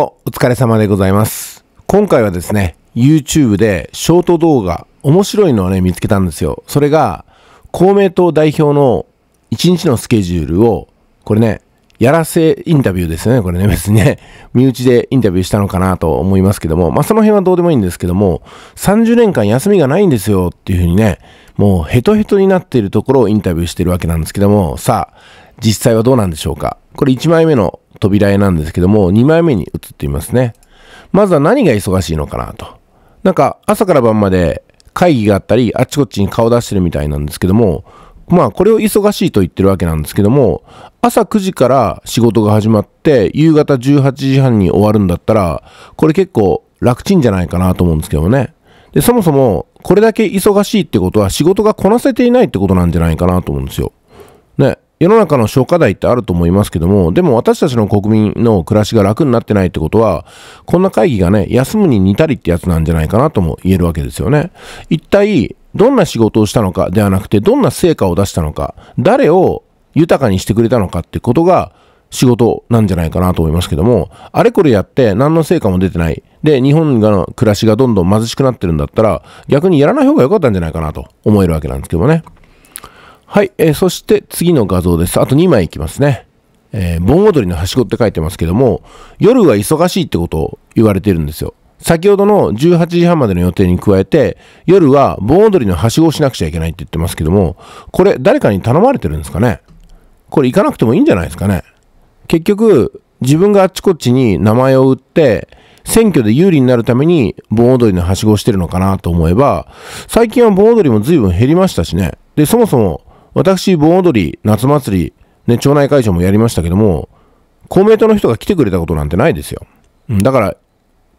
お疲れ様でございます。今回はですね、YouTube でショート動画、面白いのをね、見つけたんですよ。それが、公明党代表の1日のスケジュールを、これね、やらせインタビューですよね、これね、別にね、身内でインタビューしたのかなと思いますけども、まあその辺はどうでもいいんですけども、30年間休みがないんですよっていうふうにね、もうヘトヘトになっているところをインタビューしてるわけなんですけども、さあ、実際はどうなんでしょうか。これ1枚目の扉絵なんですけども、2枚目に移っていますね。まずは何が忙しいのかなと。なんか、朝から晩まで会議があったり、あっちこっちに顔出してるみたいなんですけども、まあ、これを忙しいと言ってるわけなんですけども、朝9時から仕事が始まって、夕方18時半に終わるんだったら、これ結構楽ちんじゃないかなと思うんですけどね。で、そもそも、これだけ忙しいってことは仕事がこなせていないってことなんじゃないかなと思うんですよ。世の中の諸課題ってあると思いますけども、でも私たちの国民の暮らしが楽になってないってことは、こんな会議がね、休むに似たりってやつなんじゃないかなとも言えるわけですよね。一体、どんな仕事をしたのかではなくて、どんな成果を出したのか、誰を豊かにしてくれたのかってことが、仕事なんじゃないかなと思いますけども、あれこれやって何の成果も出てない。で、日本の暮らしがどんどん貧しくなってるんだったら、逆にやらない方が良かったんじゃないかなと思えるわけなんですけどもね。はい、えー、そして次の画像です。あと2枚いきますね。えー、盆踊りのはしごって書いてますけども、夜は忙しいってことを言われてるんですよ。先ほどの18時半までの予定に加えて、夜は盆踊りのはしごをしなくちゃいけないって言ってますけども、これ誰かに頼まれてるんですかねこれ行かなくてもいいんじゃないですかね結局、自分があっちこっちに名前を売って、選挙で有利になるために盆踊りのはしごをしてるのかなと思えば、最近は盆踊りも随分減りましたしね。で、そもそも私、盆踊り、夏祭り、ね、町内会場もやりましたけども、公明党の人が来てくれたことなんてないですよ。うん、だから、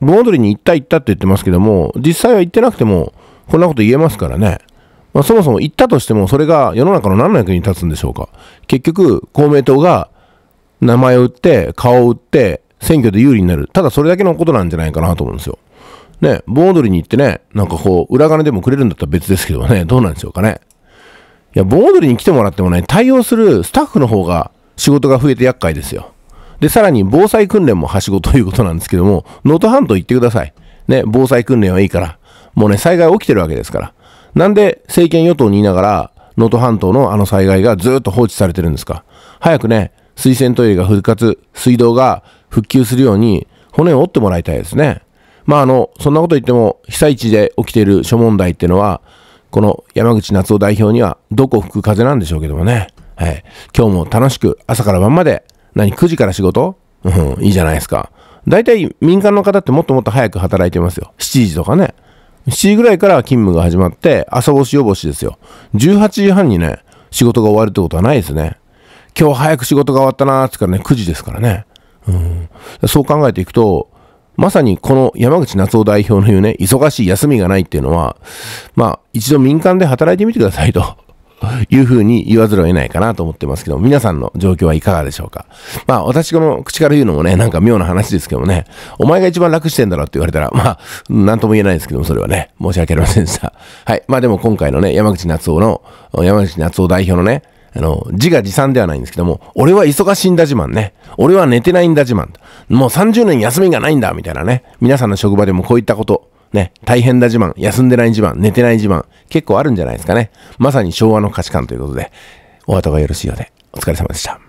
盆踊りに行った行ったって言ってますけども、実際は行ってなくても、こんなこと言えますからね。まあ、そもそも行ったとしても、それが世の中の何の役に立つんでしょうか。結局、公明党が名前を売って、顔を売って、選挙で有利になる。ただそれだけのことなんじゃないかなと思うんですよ。ね、盆踊りに行ってね、なんかこう、裏金でもくれるんだったら別ですけどね、どうなんでしょうかね。いや、盆踊りに来てもらってもね、対応するスタッフの方が仕事が増えて厄介ですよ。で、さらに防災訓練もはしごということなんですけども、能登半島行ってください。ね、防災訓練はいいから。もうね、災害起きてるわけですから。なんで政権与党にいながら、能登半島のあの災害がずっと放置されてるんですか。早くね、水洗トイレが復活、水道が復旧するように骨を折ってもらいたいですね。まああの、そんなこと言っても、被災地で起きている諸問題っていうのは、この山口夏夫代表には、どこ吹く風なんでしょうけどもね。はい。今日も楽しく、朝から晩まで、何、9時から仕事うん、いいじゃないですか。大体民間の方ってもっともっと早く働いてますよ。7時とかね。7時ぐらいから勤務が始まって、朝干し夜干しですよ。18時半にね、仕事が終わるってことはないですね。今日早く仕事が終わったなーってからね、9時ですからね。うん、そう考えていくと、まさにこの山口夏夫代表の言うね、忙しい休みがないっていうのは、まあ、一度民間で働いてみてくださいと。いうふうに言わざるを得ないかなと思ってますけど、皆さんの状況はいかがでしょうか。まあ、私この口から言うのもね、なんか妙な話ですけどもね、お前が一番楽してんだろって言われたら、まあ、なんとも言えないですけども、それはね、申し訳ありませんでした。はい。まあでも今回のね、山口夏夫の、山口夏夫代表のね、あの、自画自賛ではないんですけども、俺は忙しいんだ自慢ね。俺は寝てないんだ自慢。もう30年休みがないんだみたいなね。皆さんの職場でもこういったこと、ね、大変だ自慢、休んでない自慢、寝てない自慢、結構あるんじゃないですかね。まさに昭和の価値観ということで、お後がよろしいようで、お疲れ様でした。